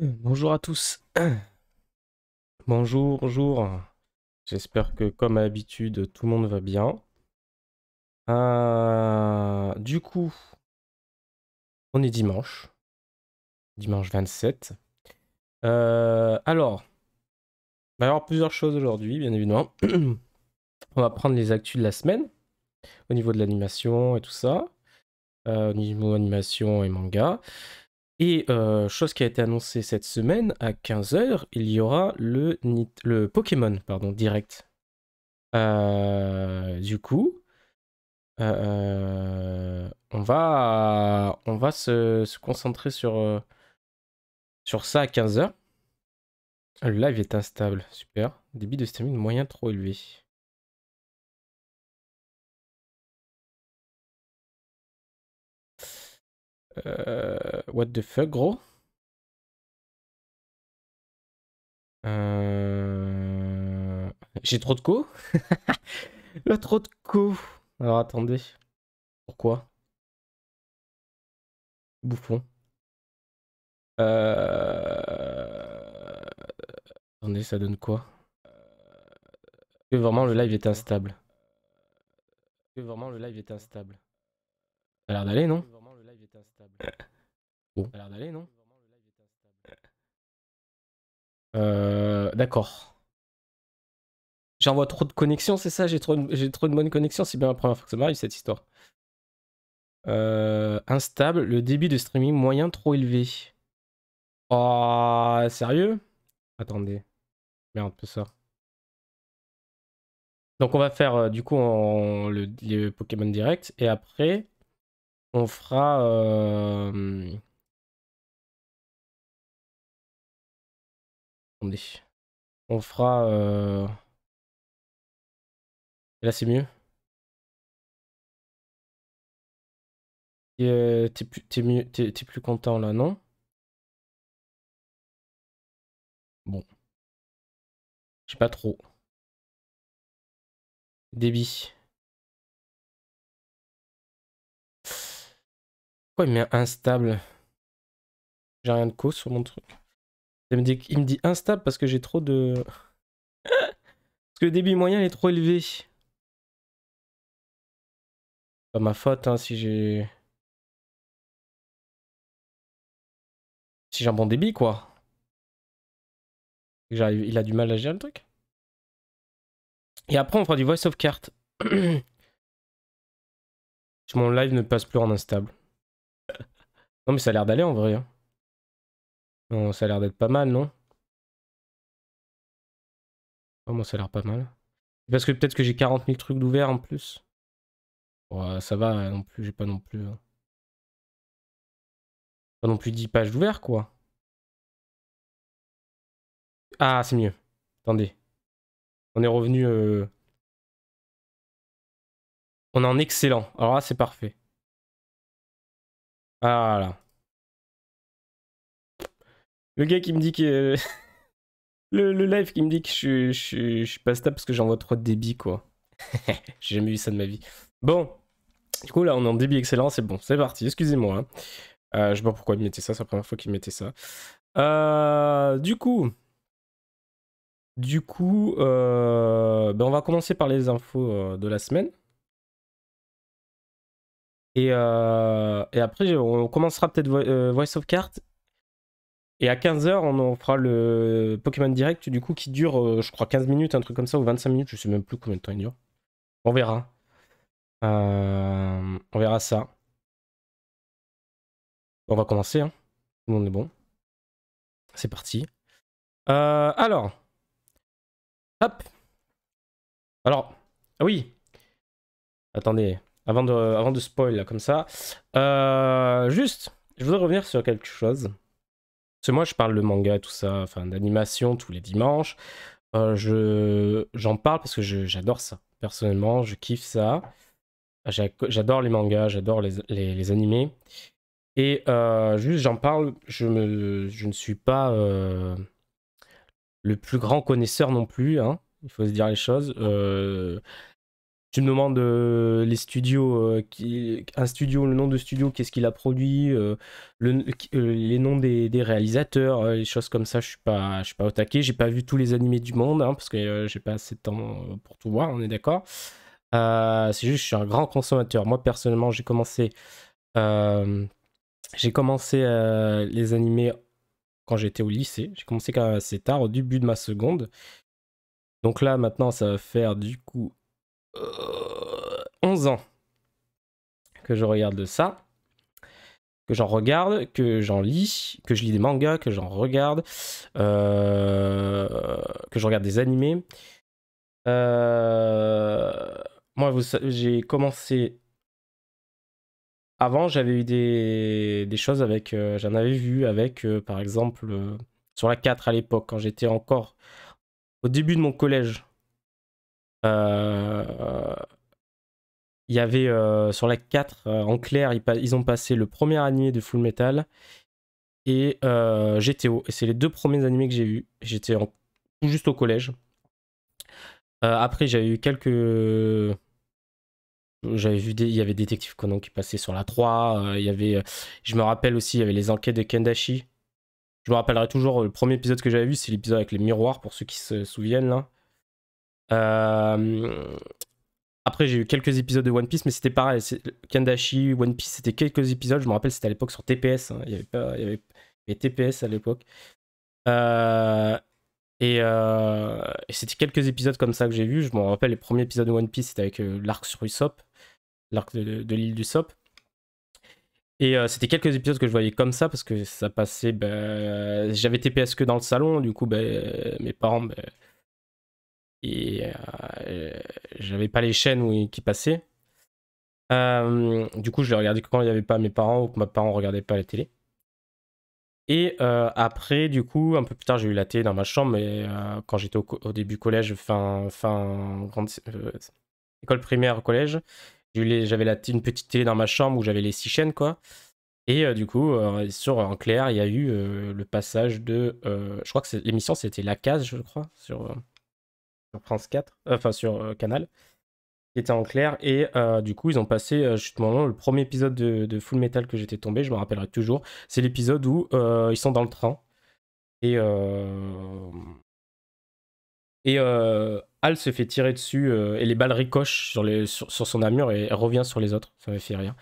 Bonjour à tous. Bonjour, bonjour. J'espère que comme à l'habitude, tout le monde va bien. Euh, du coup, on est dimanche. Dimanche 27. Euh, alors, va y avoir plusieurs choses aujourd'hui, bien évidemment. on va prendre les actus de la semaine au niveau de l'animation et tout ça. Euh, au niveau animation et manga. Et euh, chose qui a été annoncée cette semaine, à 15h, il y aura le, le Pokémon pardon, direct. Euh, du coup, euh, on va, se, concentrer sur, ça à 15h. Le live est instable, super. Débit de stamine moyen trop élevé. Euh, what the fuck, gros euh... J'ai trop de co Le trop de co Alors attendez. Pourquoi Bouffon. Euh... Attendez, ça donne quoi Que vraiment le live est instable. Que vraiment le live est instable. Ça a l'air d'aller, non a l'air euh, D'accord. J'envoie trop de connexions, c'est ça J'ai trop, de bonnes connexions C'est bien la première fois que ça m'arrive, cette histoire. Euh, instable, le débit de streaming moyen trop élevé. Ah, sérieux Attendez. Merde, peut ça. Donc on va faire euh, du coup le, Pokémon Direct et après on fera. Attendez. On fera. là, c'est mieux. t'es plus, plus content là, non Bon. Je sais pas trop. Débit. il met instable J'ai rien de cause sur mon truc. Il me dit, instable parce que j'ai trop de... parce que le débit moyen est trop élevé. Pas ma faute hein, si j'ai... Si j'ai un bon débit quoi. Il a du mal à gérer le truc. Et après, on fera du voice of carte. Mon live ne passe plus en instable. Non, mais ça a l'air d'aller en vrai. Hein. Non, ça a l'air d'être pas mal, non Oh, moi, ça a l'air pas mal. Parce que peut-être que j'ai 40 000 trucs d'ouvert en plus. Bon, ça va hein, non plus, j'ai pas non plus. Hein. Pas non plus 10 pages d'ouvert, quoi. Ah, c'est mieux. Attendez. On est revenu. Euh. On est en excellent. Alors là, c'est parfait. Voilà. Le gars qui me dit que. le, live qui me dit que je, suis pas stable parce que j'envoie trop de débit, quoi. J'ai jamais vu ça de ma vie. Bon. Du coup, là, on est en débit excellent, c'est bon, c'est parti, excusez-moi. Hein. Euh, je sais pas pourquoi il mettait ça, c'est la première fois qu'il mettait ça. Euh, du coup. Du coup, euh, ben, on va commencer par les infos de la semaine. Euh, et, après, on commencera peut-être euh, Voice of Cards. Et à 15h, on fera le Pokémon Direct, du coup, qui dure, euh, je crois, 15 minutes, un truc comme ça, ou 25 minutes, je sais même plus combien de temps il dure. On verra. on verra ça. On va commencer, hein. Tout le monde est bon. C'est parti. alors. Hop. Alors. Ah oui. Attendez. Avant de, avant de spoil, là, comme ça. Euh, juste, je voudrais revenir sur quelque chose. Parce que moi, je parle de manga, et tout ça, enfin, d'animation tous les dimanches. Euh, je, j'en parle parce que j'adore ça. Personnellement, je kiffe ça. J'adore les mangas, j'adore les, les, animés. Et euh, juste, j'en parle, je, me, je ne suis pas le plus grand connaisseur non plus. Hein. Il faut se dire les choses tu me demandes euh, les studios, euh, un studio, le nom de studio, qu'est-ce qu'il a produit, euh, les noms des, réalisateurs, les choses comme ça. Je suis pas, je suis pas au taquet. J'ai pas vu tous les animés du monde hein, parce que j'ai pas assez de temps pour tout voir. On est d'accord. c'est juste, je suis un grand consommateur. Moi personnellement, j'ai commencé, j'ai commencé les animés quand j'étais au lycée. J'ai commencé quand même assez tard, au début de ma seconde. Donc là, maintenant, ça va faire du coup 11 euh, ans que je regarde de ça, que j'en regarde, que j'en lis, que je lis des mangas, que j'en regarde, euh, que je regarde des animés. Euh, moi, j'ai commencé. Avant, j'avais eu des, choses avec. J'en avais vu avec, par exemple, sur la 4 à l'époque, quand j'étais encore au début de mon collège. Euh, euh, il y avait euh, sur la 4, en clair, ils, ont passé le premier animé de Full Metal et GTO. Et c'est les deux premiers animés que j'ai vus. J'étais juste au collège. après, j'avais eu quelques. J'avais vu, il y avait Détective Conan qui passait sur la 3. il y avait, je me rappelle aussi, il y avait les enquêtes de Kendashi. Je me rappellerai toujours, le premier épisode que j'avais vu, c'est l'épisode avec les miroirs, pour ceux qui se souviennent là. Euh, après, j'ai eu quelques épisodes de One Piece, mais c'était pareil. Kandashi, One Piece, c'était quelques épisodes. Je me rappelle, c'était à l'époque sur TPS. Hein. Il, y avait pas, il, y avait... TPS à l'époque. Euh, euh, et, c'était quelques épisodes comme ça que j'ai vu. Je me rappelle, les premiers épisodes de One Piece, c'était avec l'arc sur Usopp, l'arc de, l'île du Sop. Et c'était quelques épisodes que je voyais comme ça parce que ça passait. Bah, j'avais TPS que dans le salon, du coup, bah, mes parents. Bah, et euh, euh, j'avais pas les chaînes qui passaient. Euh, du coup, je les regardais quand il n'y avait pas mes parents ou que mes parents ne regardaient pas la télé. Et euh, après, du coup, un peu plus tard, j'ai eu la télé dans ma chambre, mais quand j'étais au, début collège, fin, fin école primaire, collège, j'avais une petite télé dans ma chambre où j'avais les six chaînes, quoi. Et du coup, sur en clair, il y a eu le passage de. je crois que l'émission c'était La Case, je crois, sur sur France 4, euh, enfin sur euh, Canal, qui était en clair. Et euh, du coup, ils ont passé justement le premier épisode de, Full Metal que j'étais tombé, je me rappellerai toujours. C'est l'épisode où ils sont dans le train. Et, et Al se fait tirer dessus et les balles ricochent sur, les, sur, son armure et revient sur les autres. Ça m'a fait rire.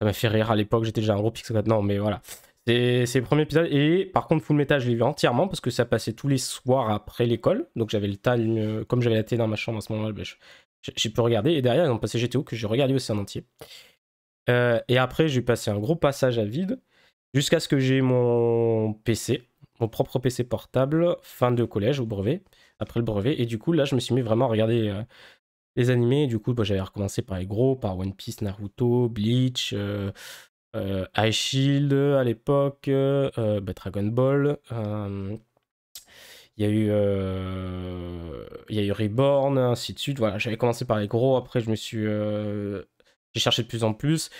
Ça m'a fait rire à l'époque, j'étais déjà un gros pixel. Non, mais voilà. C'est le premier épisode. Et par contre, Full Metal, je l'ai vu entièrement parce que ça passait tous les soirs après l'école. Donc j'avais le temps, euh, Comme j'avais la télé dans ma chambre à ce moment-là, ben, j'ai pu regarder. Et derrière, ils ont passé GTO que j'ai regardé aussi en entier. Euh, et après, j'ai passé un gros passage à vide jusqu'à ce que j'ai mon PC, mon propre PC portable, fin de collège au brevet, après le brevet. Et du coup, là, je me suis mis vraiment à regarder euh, les animés. Et du coup, bah, j'avais recommencé par les gros, par One Piece, Naruto, Bleach. Euh, High Shield euh, à l'époque, euh, bah, Dragon Ball. Il y, a eu, il y a eu Reborn, ainsi de suite. Voilà, j'avais commencé par les gros, après je me suis j'ai cherché de plus en plus.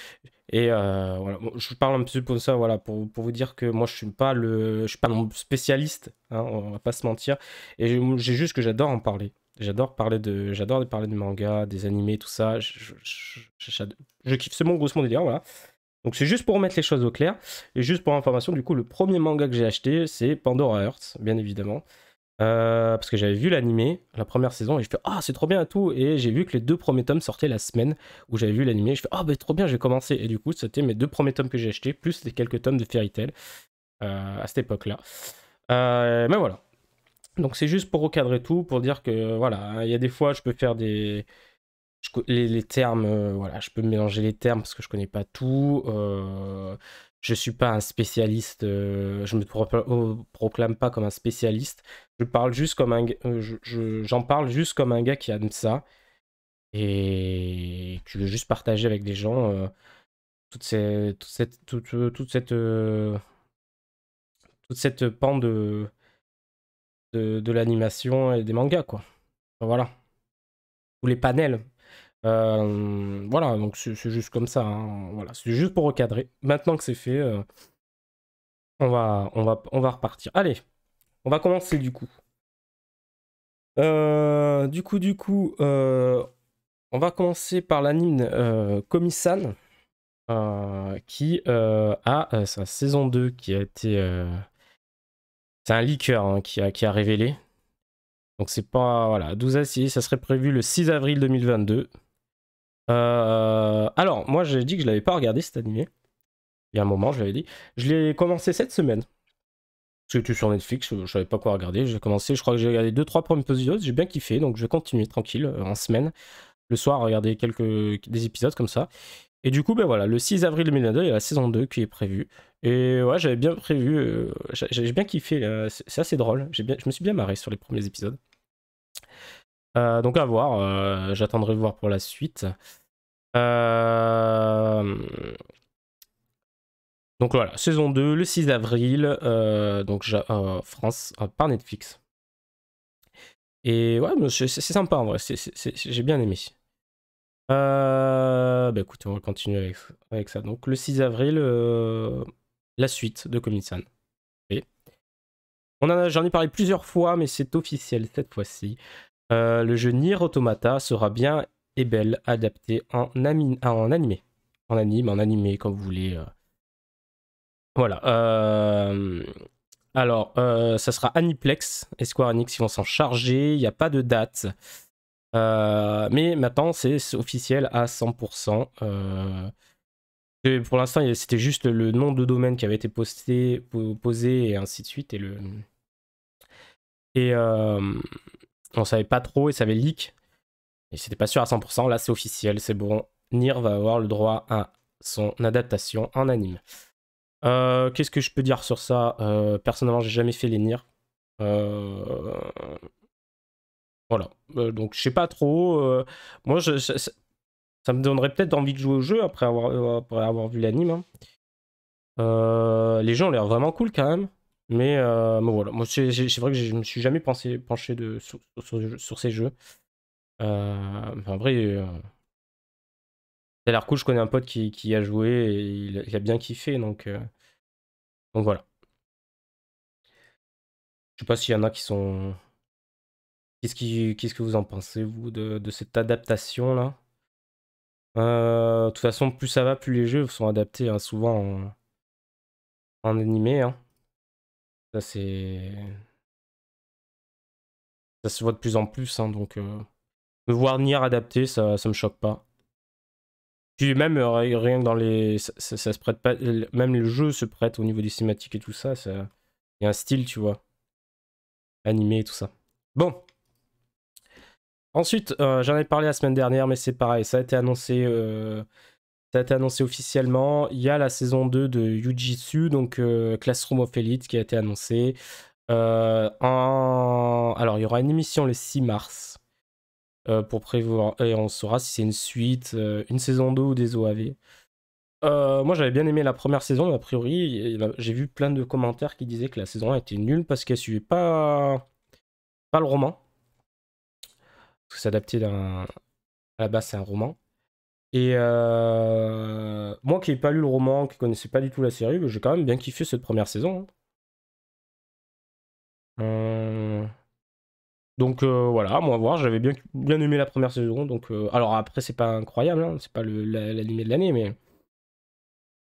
Et voilà, je vous parle un petit peu de ça, voilà, pour, pour, vous dire que moi je suis pas le, je suis pas non spécialiste, hein, on va pas se mentir. Et j'ai juste que j'adore en parler. J'adore parler de, j'adore parler de manga, des animés, tout ça. Je, kiffe ce monde, grosso modo d'ailleurs, voilà. Donc c'est juste pour remettre les choses au clair. Et juste pour information, du coup, le premier manga que j'ai acheté, c'est Pandora Hearts, bien évidemment. Euh, parce que j'avais vu l'animé, la première saison, et je fais Ah, c'est trop bien et tout. Et j'ai vu que les deux premiers tomes sortaient la semaine où j'avais vu l'animé. Je fais Ah, oh, trop bien, j'ai commencé. Et du coup, c'était mes deux premiers tomes que j'ai achetés, plus les quelques tomes de Fairy Tail euh, à cette époque-là. Euh, mais voilà. Donc c'est juste pour recadrer tout, pour dire que voilà, il y a des fois, je peux faire des les, termes, euh, voilà, je peux mélanger les termes parce que je connais pas tout. Euh, je suis pas un spécialiste, euh, je me oh, proclame pas comme un spécialiste. Je parle juste comme un, euh, j'en parle juste comme un gars qui aime ça et tu veux juste partager avec des gens toute, cette, toute, cette, toute cette pan de, de, de l'animation et des mangas quoi. Voilà. Ou les panels. Euh, voilà, donc c'est juste comme ça. Hein. Voilà, c'est juste pour recadrer. Maintenant que c'est fait, euh, on, va, on, va, on va repartir. Allez, on va commencer du coup. Euh, du coup, du coup, on va commencer par l'anime Komisan, qui a sa saison 2 qui a été. c'est un liqueur hein, qui, a, qui a révélé. Donc c'est pas. Voilà, 12 à ça serait prévu le 6 avril 2022. Euh, alors, moi j'ai dit que je l'avais pas regardé cet animé. Il y a un moment, je l'avais dit. Je l'ai commencé cette semaine. es sur Netflix, euh, je savais pas quoi regarder. J'ai commencé, je crois que j'ai regardé 2-3 premiers épisodes, j'ai bien kiffé, donc je vais continuer tranquille euh, en semaine. Le soir, regarder quelques des épisodes comme ça. Et du coup, ben voilà, le 6 avril 2022, il y a la saison 2 qui est prévue. Et ouais, j'avais bien prévu, j'ai bien kiffé, c'est assez drôle. Bien, je me suis bien marré sur les premiers épisodes. Euh, donc à voir, euh, j'attendrai de voir pour la suite. Euh, donc voilà, saison 2, le 6 avril, donc France par Netflix. Et ouais, c'est sympa en vrai, j'ai bien aimé. bah écoute, on va continuer avec, ça. Donc le 6 avril, la suite de Comic-San. J'en ai parlé plusieurs fois, mais c'est officiel cette fois-ci. Euh, le jeu Nier Automata sera bien et bel adapté en, anime, ah, en animé. En anime, en animé, comme vous voulez. Euh. Voilà. Euh, alors, ça sera Aniplex et Square Enix qui vont s'en charger. Il n'y a pas de date. mais maintenant, c'est officiel à 100%. pour l'instant, c'était juste le nom de domaine qui avait été posté, posé et ainsi de suite. Et, le, et, on savait pas trop et ça avait leak. Et c'était pas sûr à 100%. Là, c'est officiel, c'est bon. Nir va avoir le droit à son adaptation en anime. Euh, qu'est-ce que je peux dire sur ça euh, Personnellement, j'ai jamais fait les Nir. Euh, voilà. donc, je sais pas trop. Moi, je, ça me donnerait peut-être envie de jouer au jeu après avoir, vu l'anime. Hein. les gens, ont l'air vraiment cool quand même. Euh, mais, voilà, moi c'est vrai que je me suis jamais pensé, penché de, sur, sur, ces jeux. Euh, en vrai, euh, cool. Je connais un pote qui, qui a joué et il, a bien kiffé, donc, euh, donc voilà. Je sais pas s'il y en a qui sont. Qu'est-ce que vous en pensez vous de, cette adaptation là De toute façon, plus ça va, plus les jeux sont adaptés hein, souvent en, en animé. Hein. Ça, c'est. Ça se voit de plus en plus, hein, donc. Me voir Nier adapté, ça, ça me choque pas. Puis même, rien dans les. Ça, se prête pas. Même le jeu se prête au niveau des cinématiques et tout ça. Il y a un style, tu vois. Animé et tout ça. Bon. Ensuite, j'en ai parlé la semaine dernière, mais c'est pareil. Ça a été annoncé a été annoncé officiellement. Il y a la saison 2 de Yujitsu, donc euh, Classroom of Elite, qui a été annoncé Euh, en... Alors, il y aura une émission le 6 mars euh, pour prévoir. Et on saura si c'est une suite, euh, une saison 2 ou des OAV. moi, j'avais bien aimé la première saison, a priori, j'ai vu plein de commentaires qui disaient que la saison 1 était nulle parce qu'elle suivait pas, pas le roman. Parce que s'adapter d'un. À la base, c'est un roman. Et euh, moi qui n'ai pas lu le roman, qui ne connaissais pas du tout la série, bah, j'ai quand même bien kiffé cette première saison. Hein. Euh, donc euh, voilà, moi voir, j'avais bien, bien aimé la première saison. Donc, alors après, c'est pas incroyable, hein, c'est pas l'animé de l'année, mais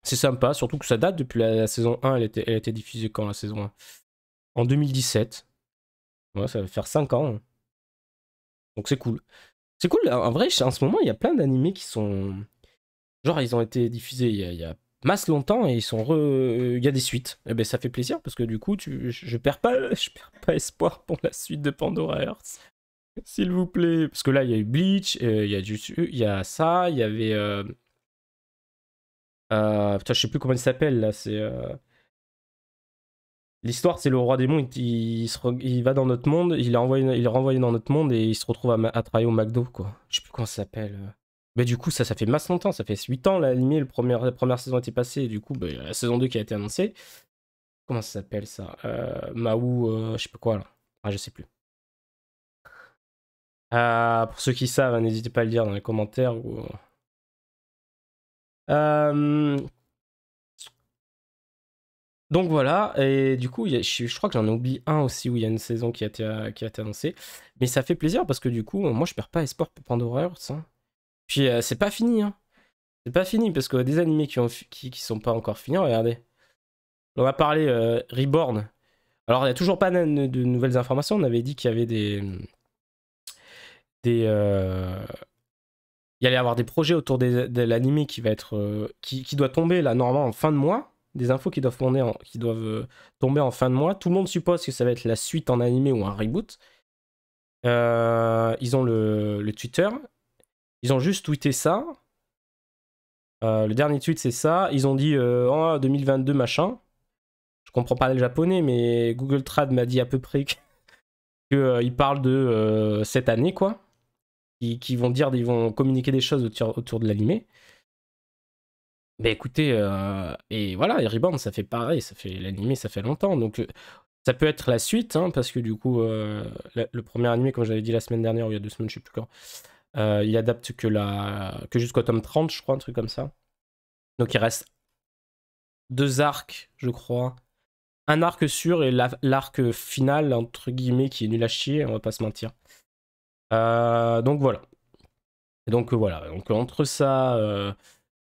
c'est sympa, surtout que ça date depuis la, saison 1, elle était, elle diffusée quand la saison 1 En 2017. Ouais, ça va faire 5 ans. Hein. Donc c'est cool. C'est cool, en vrai, en ce moment, il y a plein d'animés qui sont. Genre, ils ont été diffusés il y a, masse longtemps et ils sont il y a des suites. Et eh ben ça fait plaisir parce que du coup, tu... je perds pas je perds pas espoir pour la suite de Pandora Hearts. S'il vous plaît, parce que là il y a eu Bleach, euh, il y a du... Euh, il y a ça, il y avait euh, putain, je sais plus comment il s'appelle là, c'est L'histoire, c'est le roi des il, il, il, va dans notre monde, il est, il est renvoyé dans notre monde et il se retrouve à, travailler au McDo, quoi. Je sais plus comment ça s'appelle. Euh. Mais du coup, ça, ça fait masse longtemps, ça fait 8 ans, la la première saison a été passée, et du coup, bah, la saison 2 qui a été annoncée. Comment ça s'appelle ça euh, Maou, euh, je sais pas quoi, là. Ah, je sais plus. Ah, pour ceux qui savent, hein, n'hésitez pas à le dire dans les commentaires donc voilà, et du coup, je, crois que j'en ai oublié un aussi où il y a une saison qui a, été, euh, qui a été annoncée. Mais ça fait plaisir parce que du coup, moi je perds pas espoir pour Pandora Hearts. Hein. Puis euh, c'est pas fini. Hein. C'est pas fini parce qu'il y a des animés qui, ont, sont pas encore finis, regardez. On a parlé euh, Reborn. Alors il n'y a toujours pas de, nouvelles informations. On avait dit qu'il y avait des. Mm, il y allait y avoir des projets autour de l'anime qui va être. qui doit tomber là normalement en fin de mois des infos qui doivent, tomber en, qui doivent euh, tomber en fin de mois. Tout le monde suppose que ça va être la suite en animé ou un reboot. Euh, ils ont le, Twitter. Ils ont juste tweeté ça. Euh, le dernier tweet, c'est ça. Ils ont dit en 2022, machin. Je comprends pas le japonais, mais Google Trad m'a dit à peu près qu'ils parlent de cette année, quoi. Qui, vont dire, ils vont communiquer des choses autour de l'animé. Bah écoutez, euh, et voilà, et Reborn, ça fait pareil, ça fait l'animé, ça fait longtemps. Donc euh, ça peut être la suite, hein, parce que du coup, euh, le premier animé, comme j'avais dit la semaine dernière, ou il y a deux semaines, je sais plus quand, il adapte que, la, que jusqu'au tome 30, je crois, un truc comme ça. Donc il reste deux arcs, je crois. Un arc sûr et l'arc final, entre guillemets, qui est nul à chier, on va pas se mentir. donc voilà. donc voilà, donc entre ça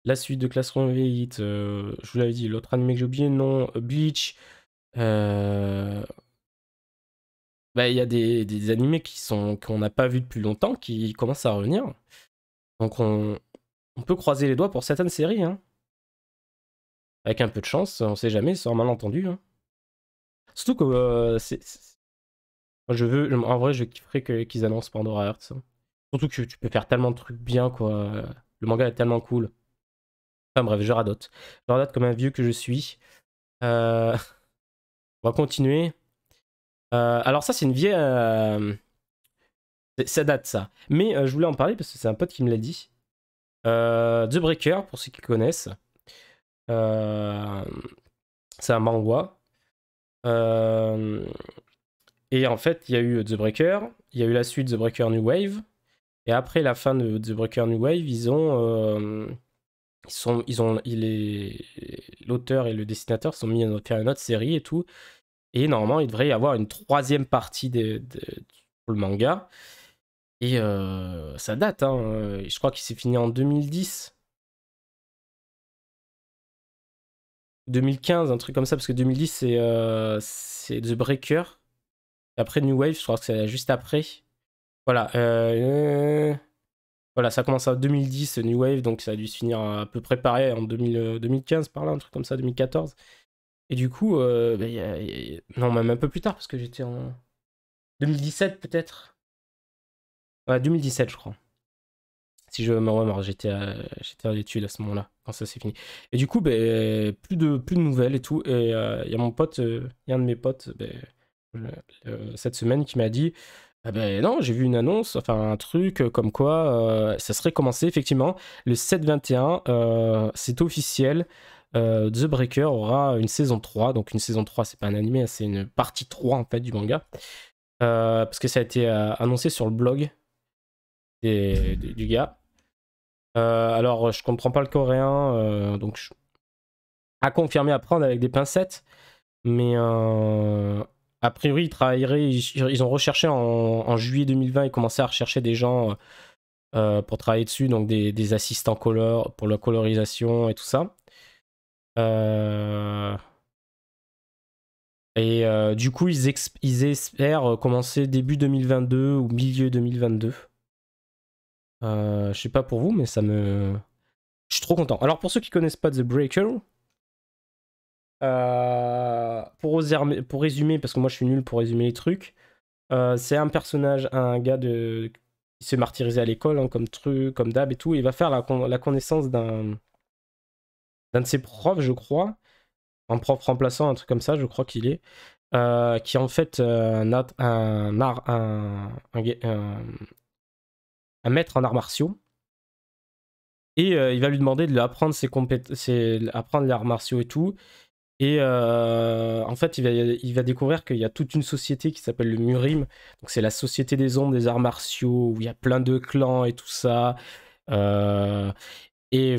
la suite de Classroom V8, euh, je vous l'avais dit, l'autre anime que j'ai oublié, non, euh, Bleach. Euh, bah, il y a des, des animés qui sont qu'on n'a pas vu depuis longtemps qui commencent à revenir. Donc on, peut croiser les doigts pour certaines séries. Hein. Avec un peu de chance, on sait jamais, sans malentendu. Hein. Surtout que je veux, en vrai, je kifferais qu'ils annoncent Pandora Hearts. Hein. Surtout que tu peux faire tellement de trucs bien, quoi. Le manga est tellement cool bref, je radote. Je radote comme un vieux que je suis. Euh, on va continuer. Euh, alors ça, c'est une vieille... Euh, ça date ça. Mais je voulais en parler parce que c'est un pote qui me l'a dit. The Breaker, pour ceux qui connaissent. C'est un mangois. Et en fait, il y a eu The Breaker, il y a eu la suite The Breaker New Wave. Et après la fin de The Breaker New Wave, ils ont ils sont, ils ont, l'auteur et le dessinateur sont mis à faire une autre série et tout. Et normalement, il devrait y avoir une troisième partie de, pour le manga. Et euh, ça date, hein. Je crois qu'il s'est fini en 2010. 2015, un truc comme ça, parce que 2010, euh, c'est The Breaker. Après New Wave, je crois que c'est juste après. Voilà. Euh... Voilà, ça commence en 2010, New Wave, donc ça a dû se finir à peu près pareil en 2015, euh, par là, un truc comme ça, 2014. Et du coup, non, même un peu plus tard, parce que j'étais en 2017 peut-être. Ouais, 2017, je crois. Si je me remords, j'étais à, j'étais l'étude à ce moment-là, quand ça s'est fini. Et du coup, bah, plus, de, plus de nouvelles et tout. Et euh, il y a mon pote, euh, il y a un de mes potes, bah, cette semaine qui m'a dit ah ben non, j'ai vu une annonce, enfin un truc euh, comme quoi euh, ça serait commencé effectivement le 7-21, euh, c'est officiel. The Breaker aura une saison 3. Donc une saison 3, c'est pas un animé, hein, c'est une partie 3 en fait du manga. parce que ça a été annoncé sur le blog du gars. alors je comprends pas le coréen, donc à confirmer, à prendre avec des pincettes. Mais a priori, ils travailleraient, ils, ont recherché en, en, juillet 2020, ils commençaient à rechercher des gens euh, euh, pour travailler dessus, donc des, assistants color pour la colorisation et tout ça. Euh, et du coup, ils, ils, espèrent commencer début 2022 ou milieu 2022. je sais pas pour vous, mais ça me. Je suis trop content. Alors, pour ceux qui connaissent pas The Breaker, euh, pour, pour, résumer, parce que moi je suis nul pour résumer les trucs, euh, c'est un personnage, un gars de, qui s'est martyrisé à l'école, hein, comme truc, comme d'hab et tout, il va faire la, la connaissance d'un d'un de ses profs, je crois, un prof remplaçant, un truc comme ça, je crois qu'il est, euh, qui est en fait un, un, un, maître en arts martiaux. Et il va lui demander de lui apprendre ses apprendre les arts martiaux et tout. Et euh, en fait, il va, il va découvrir qu'il y a toute une société qui s'appelle le Murim. Donc, c'est la société des ombres, des arts martiaux, où il y a plein de clans et tout ça. Euh, et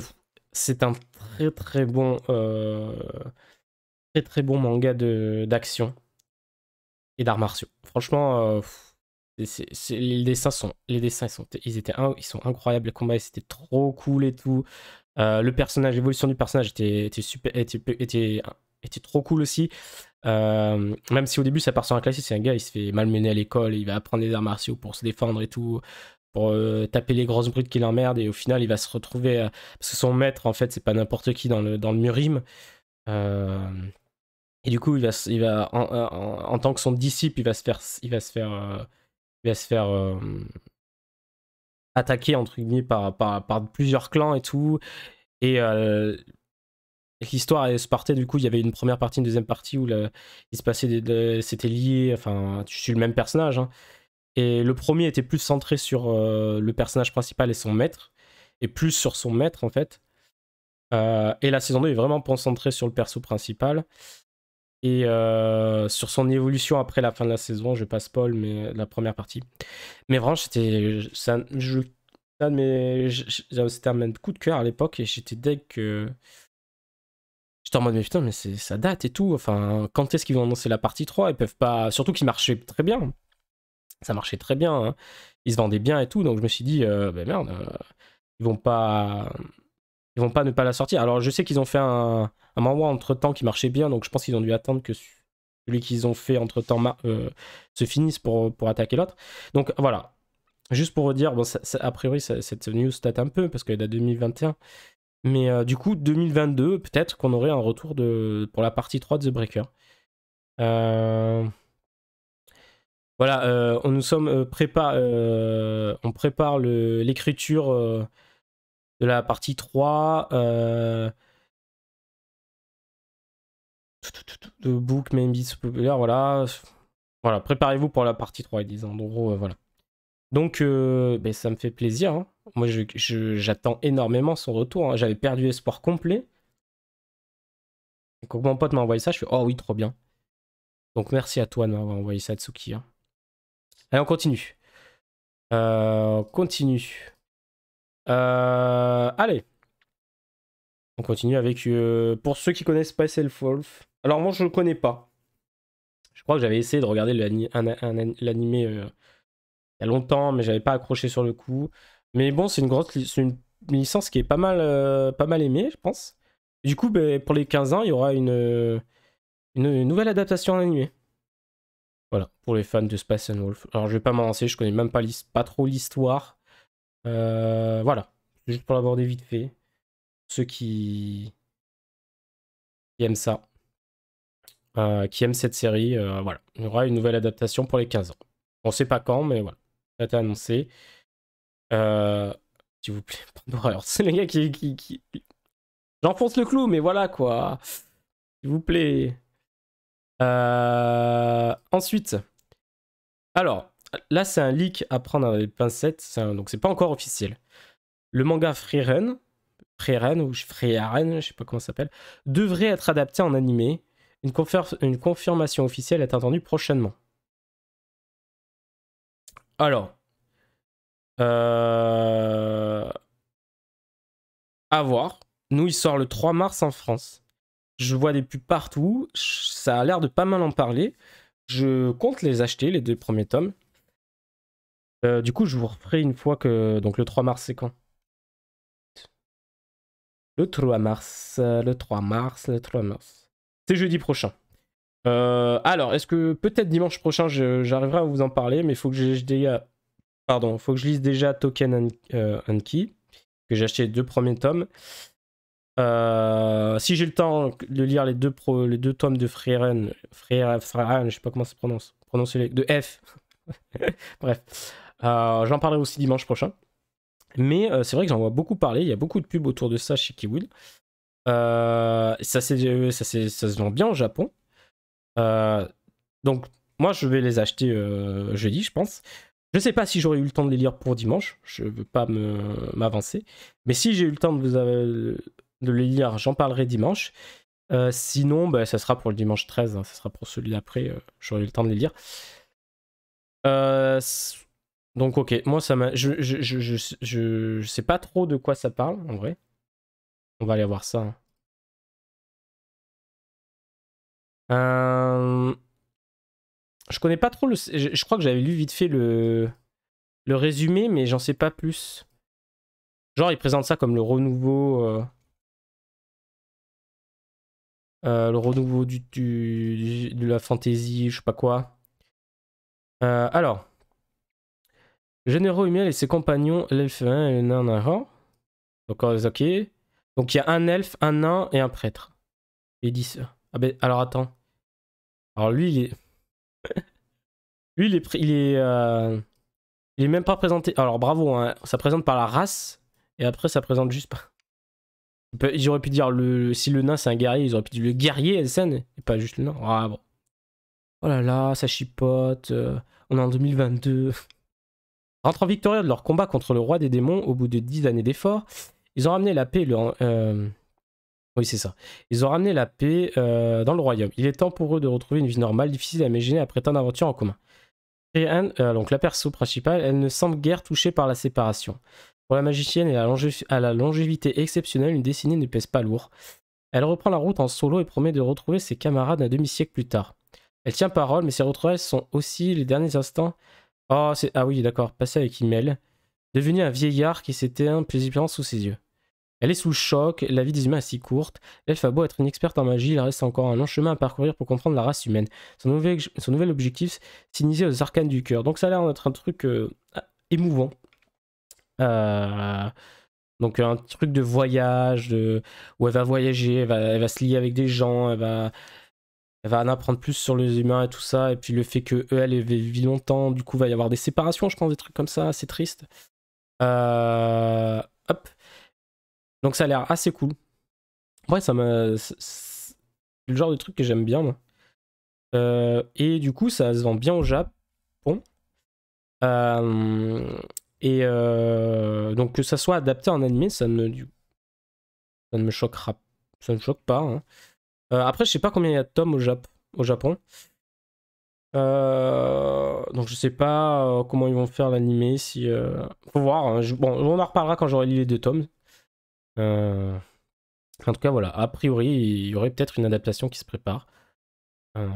c'est un très très bon, euh, très très bon manga de d'action et d'arts martiaux. Franchement, les dessins sont, les dessins sont, ils étaient, ils sont incroyables. Les combats, c'était trop cool et tout. le personnage, l'évolution du personnage était, était super, était, était était trop cool aussi. Euh, même si au début ça part sur un classique, c'est un gars, il se fait malmener à l'école, il va apprendre les arts martiaux pour se défendre et tout, pour euh, taper les grosses brutes qui l'emmerdent, et au final il va se retrouver. Parce que son maître, en fait, c'est pas n'importe qui dans le, dans le Murim. Euh, et du coup, il va, il va en, tant que son disciple, il va se faire, il va se faire, il va se faire attaquer entre guillemets par, par, par plusieurs clans et tout. Et l'histoire se partait du coup il y avait une première partie une deuxième partie où il se passait c'était lié enfin tu suis le même personnage hein. et le premier était plus centré sur euh, le personnage principal et son maître et plus sur son maître en fait euh, et la saison 2 est vraiment concentrée sur le perso principal et euh, sur son évolution après la fin de la saison je passe Paul mais la première partie mais vraiment c'était ça je, c'était un coup de cœur à l'époque et j'étais deg que J'étais en mode, mais putain, mais ça date et tout. Enfin, quand est-ce qu'ils vont annoncer la partie 3 Ils peuvent pas. Surtout qu'ils marchaient très bien. Ça marchait très bien. Hein. Ils se vendaient bien et tout. Donc je me suis dit, euh, ben merde, euh, ils vont pas. Ils vont pas ne pas la sortir. Alors je sais qu'ils ont fait un, un entre temps qui marchait bien. Donc je pense qu'ils ont dû attendre que celui qu'ils ont fait entre temps euh, se finisse pour, pour attaquer l'autre. Donc voilà. Juste pour vous dire, bon, ça, a priori, cette news date un peu parce qu'elle de 2021. Mais euh, du coup, 2022, peut-être qu'on aurait un retour de, pour la partie 3 de The Breaker. Euh, voilà, euh, on nous sommes prépa on prépare l'écriture de la partie 3. De book, maybe populaire. voilà. Voilà, préparez-vous pour la partie 3, disons. disent. En gros, voilà. Donc, euh, ben, ça me fait plaisir. Hein. Moi, j'attends énormément son retour. Hein. J'avais perdu espoir complet. quand mon pote m'a envoyé ça, je fais Oh oui, trop bien. Donc, merci à toi de m'avoir envoyé ça, Tsuki. Hein. Allez, on continue. Euh, on continue. Euh, allez. On continue avec. pour ceux qui connaissent pas Self-Wolf. Alors, moi, je le connais pas. Je crois que j'avais essayé de regarder l'anime il y a longtemps, mais j'avais pas accroché sur le coup. Mais bon, c'est une grosse c'est une licence qui est pas mal, euh, pas mal aimée, je pense. Du coup, ben, pour les 15 ans, il y aura une, une nouvelle adaptation animée. Voilà, pour les fans de Space Wolf. Alors, je vais pas lancer, je connais même pas, pas trop l'histoire. Euh, voilà, juste pour l'aborder vite fait. Ceux qui, aiment ça, euh, qui aiment cette série, voilà. Il y aura une nouvelle adaptation pour les 15 ans. On sait pas quand, mais voilà été annoncé. Euh, s'il vous plaît, alors C'est les gars qui. qui... J'enfonce le clou, mais voilà quoi. S'il vous plaît. Euh, ensuite. Alors, là c'est un leak à prendre avec pincettes, donc c'est pas encore officiel. Le manga Freerun, Freerun ou Freerun, je sais pas comment ça s'appelle, devrait être adapté en animé. Une, une confirmation officielle est attendue prochainement. Alors. Euh, à voir. Nous, il sort le 3 mars en France. Je vois des pubs partout. Ça a l'air de pas mal en parler. Je compte les acheter, les deux premiers tomes. Euh, du coup, je vous referai une fois que. Donc, le 3 mars, c'est quand Le 3 euh, mars. Le 3 mars. Le 3 mars. C'est jeudi prochain. Euh, alors, est-ce que peut-être dimanche prochain, j'arriverai à vous en parler, mais il faut que je déjà... Pardon, faut que je lise déjà Token and, euh, Key, que j'ai acheté les deux premiers tomes. Euh, si j'ai le temps de lire les deux, les deux tomes de Freiren je sais pas comment ça se prononce, prononcez-les, de F. Bref, j'en parlerai aussi dimanche prochain. Mais c'est vrai que j'en vois beaucoup parler, il y a beaucoup de pubs autour de ça chez Kiwi. ça, ça se vend bien au Japon. Euh, donc, moi, je vais les acheter euh, jeudi, je pense. Je sais pas si j'aurai eu le temps de les lire pour dimanche, je veux pas m'avancer. Mais si j'ai eu le temps de, de les lire, j'en parlerai dimanche. Euh, sinon, bah, ça sera pour le dimanche 13, hein. ça sera pour celui d'après, j'aurai eu le temps de les lire. donc ok, moi ça m'a... Je je, sais pas trop de quoi ça parle en vrai. On va aller voir ça. Hein je connais pas trop le. Je, crois que j'avais lu vite fait le, le résumé, mais j'en sais pas plus. Genre, il présente ça comme le renouveau. Euh, euh, le renouveau du, du, de la fantaisie, je sais pas quoi. Euh, alors. Généraux Humiel et ses compagnons, l'elfe 1 et le nain, Donc, ok. Donc, il y a un elfe, un nain et un prêtre. Et 10. Ah ben, alors attends. Alors lui, il est. Lui, il est, il est, euh, il est même pas présenté. Alors bravo, hein. ça présente par la race et après ça présente juste pas. auraient pu dire le, si le nain c'est un guerrier, ils auraient pu dire le guerrier Elsen et pas juste le nain. Ah Oh là là, ça chipote. Euh, on est en 2022. Rentrant victorieux de leur combat contre le roi des démons au bout de dix années d'efforts, ils ont ramené la paix euh, oui, c'est ça. Ils ont ramené la paix euh, dans le royaume. Il est temps pour eux de retrouver une vie normale, difficile à imaginer après tant d'aventures en commun. Et euh, donc la perso principale, elle ne semble guère touchée par la séparation. Pour la magicienne et à la longévité exceptionnelle, une décennie ne pèse pas lourd. Elle reprend la route en solo et promet de retrouver ses camarades un demi-siècle plus tard. Elle tient parole, mais ses retrouvailles sont aussi les derniers instants. Oh, c'est... Ah oui, d'accord, passé avec Imel. Devenu un vieillard qui s'éteint paisiblement sous ses yeux. Elle est sous le choc, la vie des humains est si courte. Elle fait beau être une experte en magie, il reste encore un long chemin à parcourir pour comprendre la race humaine. Son nouvel, son nouvel objectif, s'initier aux arcanes du cœur. Donc ça a l'air d'être un truc euh, ah, émouvant. Euh, donc un truc de voyage, de, où elle va voyager, elle va, se lier avec des gens, elle va, en apprendre plus sur les humains et tout ça. Et puis le fait que elle elle longtemps, du coup, va y avoir des séparations, je pense, des trucs comme ça, c'est triste. Euh, hop. Donc ça a l'air assez cool. Ouais, ça me. C'est le genre de truc que j'aime bien, euh, et du coup, ça se vend bien au Japon. Euh, et euh, donc, que ça soit adapté en animé, ça ne, ça ne me choquera Ça ne choque pas. Hein. après, je sais pas combien il y a de tomes au, Jap au Japon. donc, je sais pas comment ils vont faire l'animé. Si, Faut voir. Hein. bon, on en reparlera quand j'aurai lu les deux tomes. Euh, en tout cas, voilà, a priori, il y aurait peut-être une adaptation qui se prépare. Euh,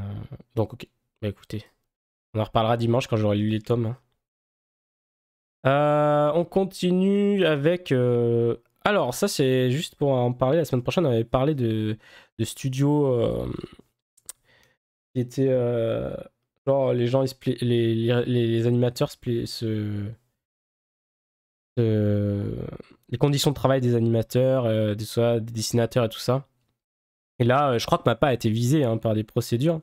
donc, ok. Bah, écoutez, on en reparlera dimanche quand j'aurai lu les tomes. Hein. Euh, on continue avec. Alors, ça, c'est juste pour en parler. La semaine prochaine, on avait parlé de, de studios qui étaient. Genre, les gens, les, les animateurs se, euh, les conditions de travail des animateurs, euh, des, des dessinateurs et tout ça. Et là, euh, je crois que ma part a été visée hein, par des procédures.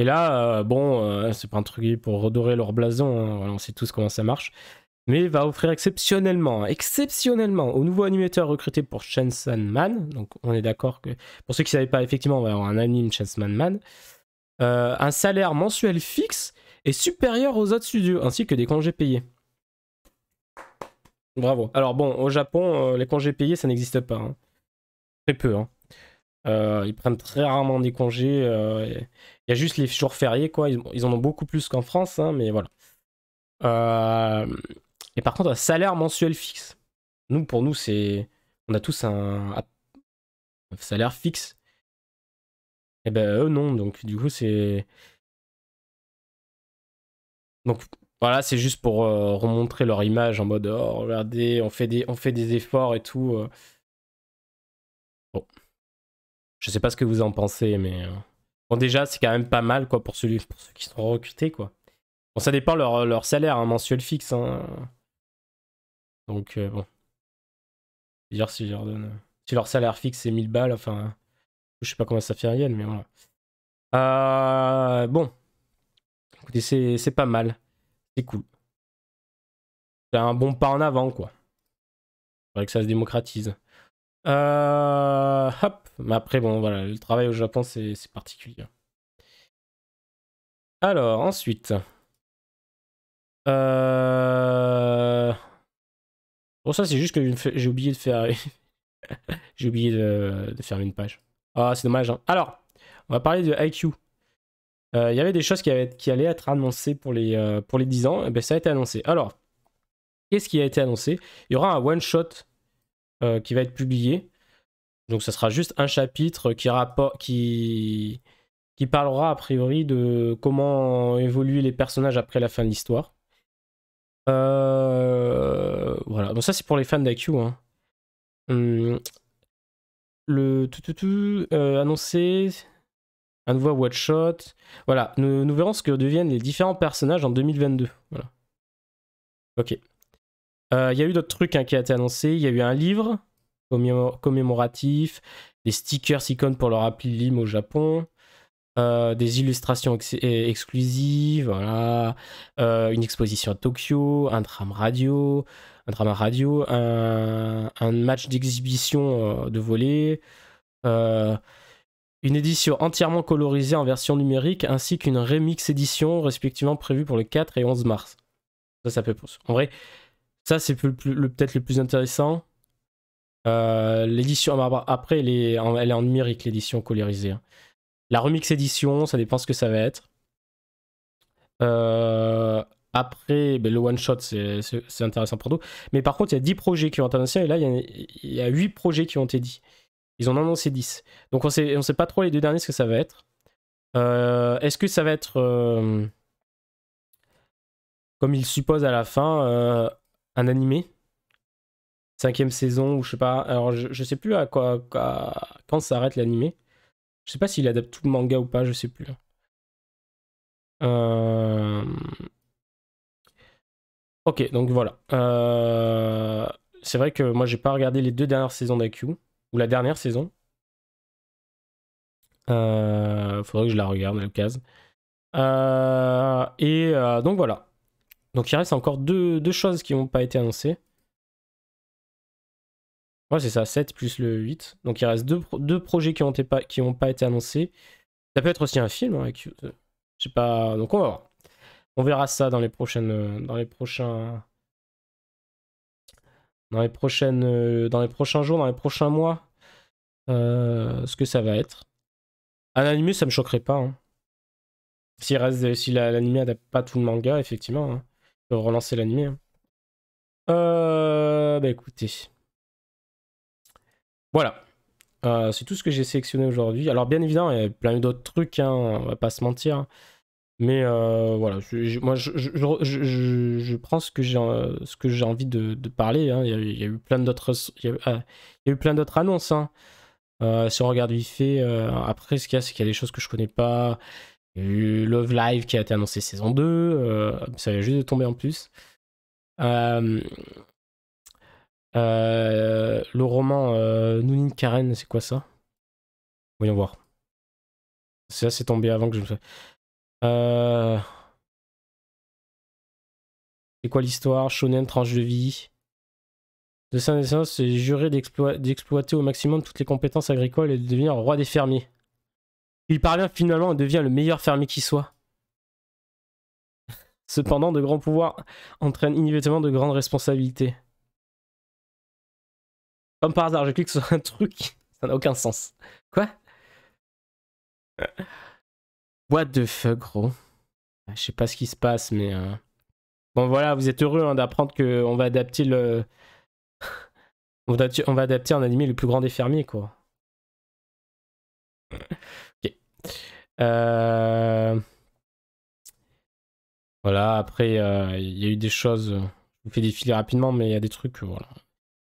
Et là, bon, c'est pas un truc pour redorer leur blason, hein, on sait tous comment ça marche. Mais va offrir exceptionnellement, exceptionnellement, au nouveaux animateur recruté pour Chance Man. Donc, on est d'accord que. Pour ceux qui ne savaient pas, effectivement, on va avoir un anime Chance Man. un salaire mensuel fixe et supérieur aux autres studios, ainsi que des congés payés. Bravo. Alors bon, au Japon, euh, les congés payés, ça n'existe pas. Hein. Très peu. Hein. Euh, ils prennent très rarement des congés. Euh, il y a juste les jours fériés, quoi. Ils, en ont beaucoup plus qu'en France, hein, mais voilà. Et par contre, un salaire mensuel fixe. Nous, pour nous, c'est. On a tous un, salaire fixe. Et eh ben eux, non. Donc, du coup, c'est. Donc, voilà, c'est juste pour euh, remontrer leur image en mode oh, regardez, on fait des, on fait des efforts et tout. Euh. Bon. Je sais pas ce que vous en pensez, mais. Euh, bon, déjà, c'est quand même pas mal quoi pour, celui, pour ceux qui sont recrutés, quoi. Bon, ça dépend leur, leur salaire hein, mensuel fixe. Hein. Donc, bon. Dire si je leur donne. Si leur salaire fixe c'est 1000 balles, enfin. Je sais pas comment ça fait rien, mais voilà. bon. Écoutez, c'est pas mal. C'est cool. C'est un bon pas en avant, quoi. que ça se démocratise. Euh, hop. Mais après, bon, voilà, le travail au Japon, c'est particulier. Alors, ensuite. Euh, bon, ça, c'est juste que j'ai oublié de faire. j'ai oublié de... fermer une page. Ah, c'est dommage. Hein. Alors, on va parler de IQ il euh, y avait des choses qui, avaient, qui, allaient être annoncées pour les, euh, pour les 10 ans, et eh ben, ça a été annoncé. Alors, qu'est-ce qui a été annoncé Il y aura un one-shot euh, qui va être publié. Donc, ça sera juste un chapitre qui, qui, qui parlera a priori de comment évoluent les personnages après la fin de l'histoire. voilà, donc ça c'est pour les fans d'IQ. Hein. Hum. Le tout, tout, tout annoncé, un nouveau one shot. Voilà, nous, verrons ce que deviennent les différents personnages en 2022. Voilà. Ok. Il euh, y a eu d'autres trucs hein, qui a été annoncé. Il y a eu un livre commémoratif, des stickers icônes pour leur appli Lim au Japon, euh, des illustrations euh, exclusives, voilà, une exposition à Tokyo, un drame radio, un drama radio, un, un match d'exhibition de volley. Une édition entièrement colorisée en version numérique ainsi qu'une remix édition respectivement prévue pour le 4 et 11 mars. Ça, ça peut. En vrai, ça c'est peut-être le, plus intéressant. Euh, l'édition ah, bah, après, elle est, en, numérique l'édition colorisée. Hein. La remix édition, ça dépend ce que ça va être. Euh, après, ben, le one shot, c'est intéressant pour nous. Mais par contre, il y a 10 projets qui ont été et là, il y, a 8 projets qui ont été dits. Ils ont annoncé 10. Donc on sait, sait pas trop les deux derniers ce que ça va être. Euh, est-ce que ça va être, euh, comme ils supposent à la fin, euh, un animé Cinquième saison, ou je sais pas. Alors je, ne sais plus à quoi, quand s'arrête l'animé. Je sais pas s'il adapte tout le manga ou pas, je ne sais plus. Ok, donc voilà. C'est vrai que moi j'ai pas regardé les deux dernières saisons d'AQ ou la dernière saison. Euh, faudrait que je la regarde le cas euh, et euh, donc voilà. Donc il reste encore deux, choses qui n'ont pas été annoncées. Ouais, c'est ça, 7 plus le 8. Donc il reste deux, deux projets qui n'ont pas, qui pas été annoncés. Ça peut être aussi un film. Hein, euh, je sais pas. Donc on va voir. On verra ça dans les prochaines, dans les prochains, dans les, prochaines, euh, dans les prochains jours, dans les prochains mois, euh, ce que ça va être. Un ah, ça me choquerait pas. Hein. S'il reste, si l'anime adapte pas tout le manga, effectivement, hein. relancer l'anime. Hein. Euh, bah écoutez. Voilà. Euh, c'est tout ce que j'ai sélectionné aujourd'hui. Alors bien évidemment, il y a plein d'autres trucs, hein, on va pas se mentir. Mais euh, voilà, je, moi je, je, prends ce que j'ai ce que j'ai envie de, parler. Hein. Il, y a, eu plein d'autres ah, y a eu plein d'autres annonces. Hein. Euh, si on regarde vite fait, euh, après ce qu'il y a, c'est qu'il y a des choses que je connais pas. Il y a eu Love Live qui a été annoncé saison 2. ça vient juste de tomber en plus. le roman Nounin Karen, c'est quoi ça Voyons voir. Ça, c'est tombé avant que je me. Euh, c'est quoi l'histoire Shonen, tranche de vie. De saint naissance, c'est juré d'exploiter au maximum toutes les compétences agricoles et de devenir roi des fermiers. Il parvient finalement et devient le meilleur fermier qui soit. Cependant, de grands pouvoirs entraînent inévitablement de grandes responsabilités. Comme par hasard, je clique sur un truc, ça n'a aucun sens. Quoi What the fuck, gros ah, Je sais pas ce qui se passe, mais... Euh, bon, voilà, vous êtes heureux hein, d'apprendre qu'on va adapter le... on, va, adapter un animé le plus grand des fermiers, quoi. ok. Euh... Voilà, après, euh, il y a eu des choses... Je vous fais défiler rapidement, mais il y a des trucs... Voilà.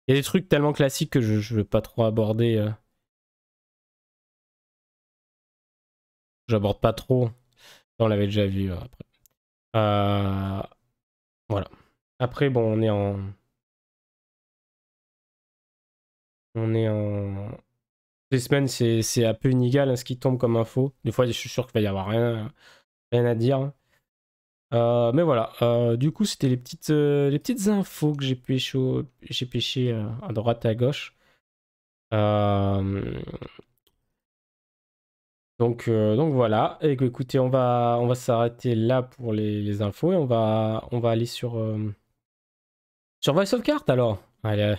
Il y a des trucs tellement classiques que je ne veux pas trop aborder... Euh. j'aborde pas trop. On l'avait déjà vu euh, après. Euh, voilà. Après, bon, on est en. On est en. Ces semaines, c'est un peu inégal hein, ce qui tombe comme info. Des fois, je suis sûr qu'il va y avoir rien, rien à dire. Hein. Euh, mais voilà, du coup, c'était les, petites les petites infos que j'ai pêché, j'ai pêché à droite à gauche. Euh, donc, voilà. écoutez, on va, s'arrêter là pour les, infos et on va, on va aller sur, euh, sur of Cards. alors. Allez.